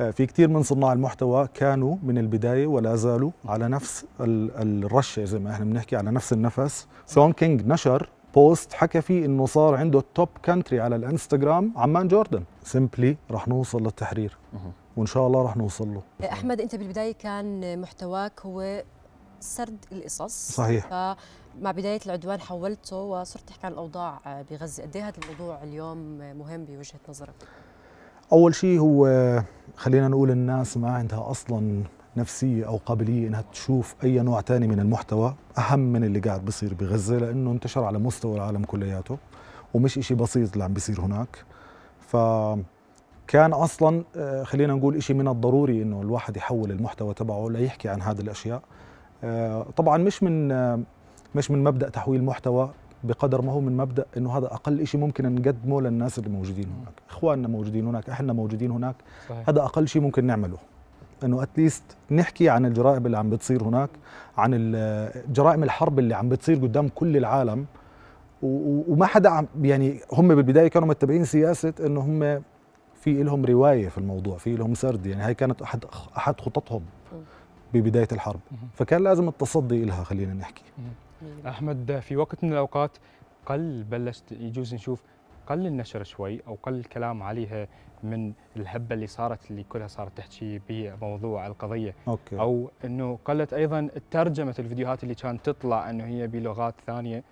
آه، في كثير من صناع المحتوى كانوا من البدايه ولا زالوا على نفس الرشه زي ما احنا بنحكي على نفس النفس سون كينج نشر بوست حكى فيه انه صار عنده التوب كانتري على الانستغرام عمان جوردن سيمبلي رح نوصل للتحرير وان شاء الله رح نوصل له احمد انت بالبدايه كان محتواك هو سرد القصص صحيح فمع بدايه العدوان حولته وصرت تحكي عن الاوضاع بغزه قد إيه هذا الموضوع اليوم مهم بوجهه نظرك اول شيء هو خلينا نقول الناس ما عندها اصلا نفسية أو قابلية إنها تشوف أي نوع تاني من المحتوى أهم من اللي قاعد بصير بغزة لأنه انتشر على مستوى العالم كلياته ومش إشي بسيط اللي عم بصير هناك فكان أصلا آه، خلينا نقول إشي من الضروري إنه الواحد يحول المحتوى تبعه ليحكي عن هذه الأشياء آه، طبعا مش من آه، مش من مبدأ تحويل محتوى بقدر ما هو من مبدا انه هذا اقل شيء ممكن نقدمه للناس اللي موجودين هناك، اخواننا موجودين هناك، احنا موجودين هناك، صحيح. هذا اقل شيء ممكن نعمله. انه اتليست نحكي عن الجرائم اللي عم بتصير هناك، عن جرائم الحرب اللي عم بتصير قدام كل العالم وما حدا عم يعني هم بالبدايه كانوا متبعين سياسه انه هم في لهم روايه في الموضوع، في لهم سرد، يعني هاي كانت احد احد خططهم ببدايه الحرب، فكان لازم التصدي لها خلينا نحكي. احمد في وقت من الاوقات قل بلشت يجوز نشوف قل النشر شوي او قل الكلام عليها من الهبه اللي صارت اللي كلها صارت تحكي بموضوع القضيه أوكي. او انه قلت ايضا ترجمه الفيديوهات اللي كانت تطلع انه هي بلغات ثانيه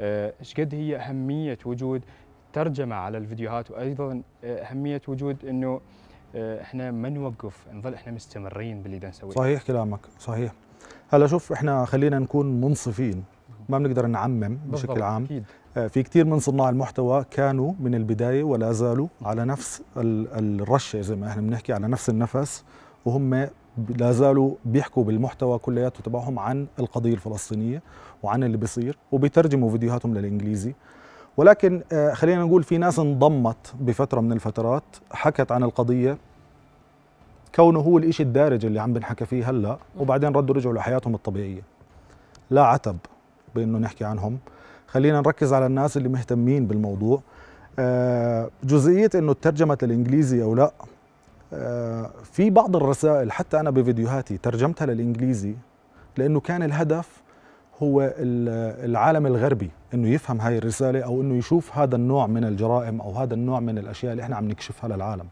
آه، ايش قد هي اهميه وجود ترجمه على الفيديوهات وايضا آه، اهميه وجود انه آه، احنا ما نوقف نظل احنا مستمرين باللي نسويه صحيح كلامك صحيح هلا شوف احنا خلينا نكون منصفين ما بنقدر نعمم بشكل عام أكيد. آه، في كثير من صناع المحتوى كانوا من البدايه ولا زالوا على نفس الرشه زي ما احنا بنحكي على نفس النفس وهم لا زالوا بيحكوا بالمحتوى كلياته تبعهم عن القضيه الفلسطينيه وعن اللي بيصير وبيترجموا فيديوهاتهم للانجليزي ولكن آه، خلينا نقول في ناس انضمت بفتره من الفترات حكت عن القضيه كونه هو الإشي الدارج اللي عم بنحكى فيه هلا وبعدين ردوا رجعوا لحياتهم الطبيعيه لا عتب بانه نحكي عنهم خلينا نركز على الناس اللي مهتمين بالموضوع آه، جزئيه انه ترجمت للانجليزي او لا آه، في بعض الرسائل حتى انا بفيديوهاتي ترجمتها للانجليزي لانه كان الهدف هو العالم الغربي انه يفهم هاي الرساله او انه يشوف هذا النوع من الجرائم او هذا النوع من الاشياء اللي احنا عم نكشفها للعالم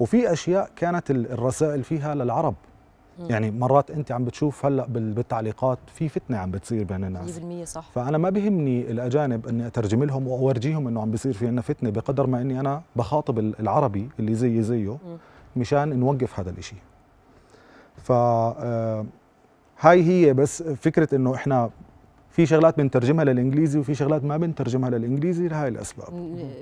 وفي اشياء كانت الرسائل فيها للعرب يعني مرات انت عم بتشوف هلا بالتعليقات في فتنه عم بتصير بين الناس 100% صح فانا ما بهمني الاجانب اني اترجم لهم واورجيهم انه عم بيصير في عندنا فتنه بقدر ما اني انا بخاطب العربي اللي زيي زيه مشان نوقف هذا الشيء ف آه، هاي هي بس فكره انه احنا في شغلات بنترجمها للانجليزي وفي شغلات ما بنترجمها للانجليزي لهي الاسباب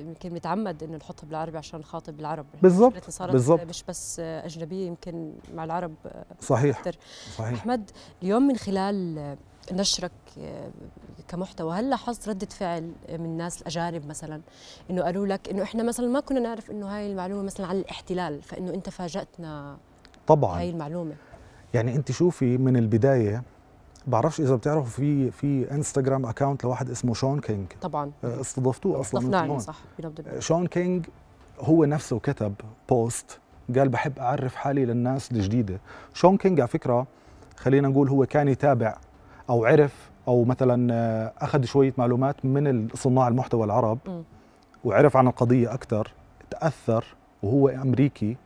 يمكن متعمد انه نحطها بالعربي عشان نخاطب بالعرب يعني بالضبط بالضبط مش بس اجنبيه يمكن مع العرب آه، صحيح أكتر. صحيح احمد اليوم من خلال نشرك آه، كمحتوى هل لاحظت ردة فعل من الناس الأجانب مثلا إنه قالوا لك إنه إحنا مثلا ما كنا نعرف إنه هاي المعلومة مثلا عن الاحتلال فإنه أنت فاجأتنا طبعا هاي المعلومة يعني أنت شوفي من البداية بعرفش اذا بتعرفوا في في انستغرام اكاونت لواحد اسمه شون كينج طبعا آه، استضفتوه اصلا استضفناه يعني، صح شون كينج آه، هو نفسه كتب بوست قال بحب اعرف حالي للناس الجديده شون كينج على فكره خلينا نقول هو كان يتابع او عرف او مثلا آه، اخذ شويه معلومات من صناع المحتوى العرب م. وعرف عن القضيه اكثر تاثر وهو امريكي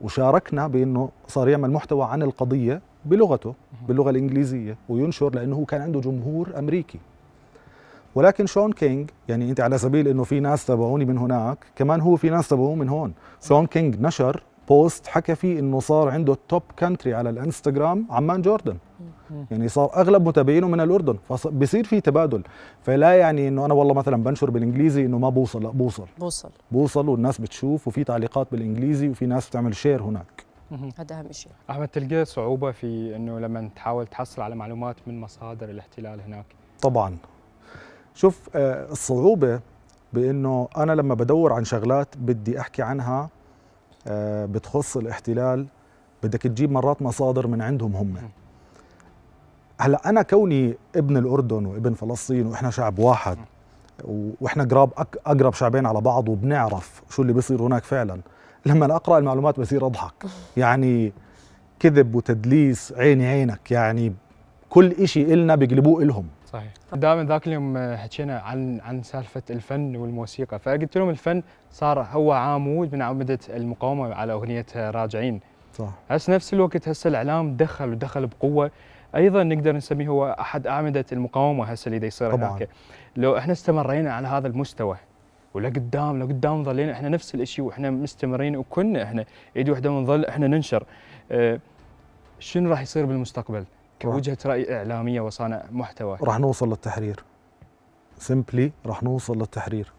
وشاركنا بانه صار يعمل محتوى عن القضيه بلغته باللغه الانجليزيه وينشر لانه كان عنده جمهور امريكي ولكن شون كينج يعني انت على سبيل انه في ناس تبعوني من هناك كمان هو في ناس تبعوه من هون شون كينج نشر بوست حكى فيه انه صار عنده التوب كانتري على الانستغرام عمان جوردن يعني صار اغلب متابعينه من الاردن فبصير في تبادل فلا يعني انه انا والله مثلا بنشر بالانجليزي انه ما بوصل لا بوصل بوصل بوصل والناس بتشوف وفي تعليقات بالانجليزي وفي ناس بتعمل شير هناك هذا اهم شيء احمد تلقى صعوبه في انه لما تحاول تحصل على معلومات من مصادر الاحتلال هناك طبعا شوف آه، الصعوبه بانه انا لما بدور عن شغلات بدي احكي عنها آه، بتخص الاحتلال بدك تجيب مرات مصادر من عندهم هم هلا انا كوني ابن الاردن وابن فلسطين واحنا شعب واحد واحنا قراب اقرب شعبين على بعض وبنعرف شو اللي بيصير هناك فعلا لما أنا أقرأ المعلومات بصير أضحك يعني كذب وتدليس عيني عينك يعني كل شيء إلنا بيقلبوه إلهم صحيح دائما ذاك اليوم حكينا عن عن سالفه الفن والموسيقى فقلت لهم الفن صار هو عامود من اعمده المقاومه على اغنيه راجعين صح هسه نفس الوقت هسه الاعلام دخل ودخل بقوه ايضا نقدر نسميه هو احد اعمده المقاومه هسه اللي يصير هناك لو احنا استمرينا على هذا المستوى ولقدام لقدام ظلينا احنا نفس الشيء واحنا مستمرين وكنا احنا ايد واحده ونظل احنا ننشر اه شنو راح يصير بالمستقبل كوجهه راي اعلاميه وصانع محتوى راح نوصل للتحرير سمبلي راح نوصل للتحرير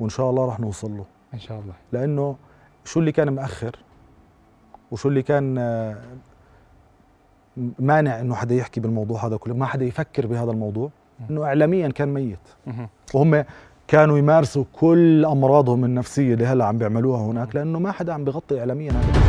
وان شاء الله راح نوصل له ان شاء الله لانه شو اللي كان مأخر وشو اللي كان آه، مانع انه حدا يحكي بالموضوع هذا كله ما حدا يفكر بهذا الموضوع انه اعلاميا كان ميت وهم كانوا يمارسوا كل امراضهم النفسيه اللي هلا عم بيعملوها هناك لانه ما حدا عم بغطي اعلاميا هذا